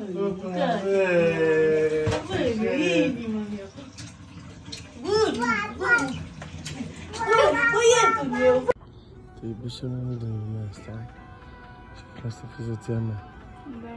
Te iubește mai mult din lumea asta. Și soția mea. da.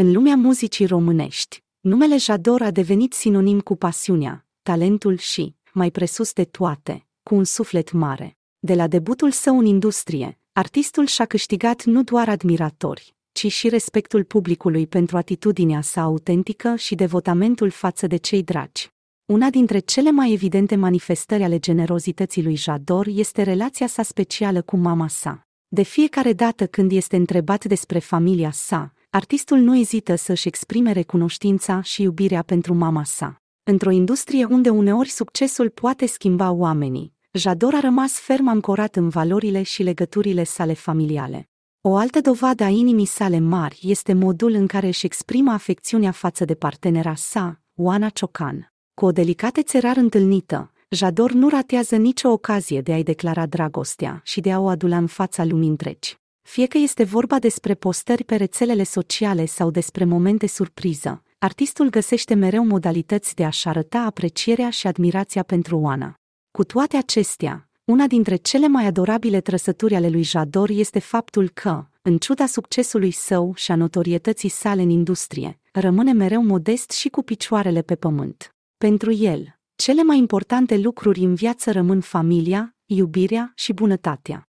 În lumea muzicii românești, numele Jador a devenit sinonim cu pasiunea, talentul și, mai presus de toate, cu un suflet mare. De la debutul său în industrie, artistul și-a câștigat nu doar admiratori, ci și respectul publicului pentru atitudinea sa autentică și devotamentul față de cei dragi. Una dintre cele mai evidente manifestări ale generozității lui Jador este relația sa specială cu mama sa. De fiecare dată când este întrebat despre familia sa, artistul nu ezită să-și exprime recunoștința și iubirea pentru mama sa. Într-o industrie unde uneori succesul poate schimba oamenii, Jador a rămas ferm ancorat în valorile și legăturile sale familiale. O altă dovadă a inimii sale mari este modul în care își exprimă afecțiunea față de partenera sa, Oana Ciocan. Cu o delicatețe rar întâlnită, Jador nu ratează nicio ocazie de a-i declara dragostea și de a o adula în fața lumii întregi. Fie că este vorba despre postări pe rețelele sociale sau despre momente surpriză, artistul găsește mereu modalități de a-și arăta aprecierea și admirația pentru Oana. Cu toate acestea, una dintre cele mai adorabile trăsături ale lui Jador este faptul că, în ciuda succesului său și a notorietății sale în industrie, rămâne mereu modest și cu picioarele pe pământ. Pentru el, cele mai importante lucruri în viață rămân familia, iubirea și bunătatea.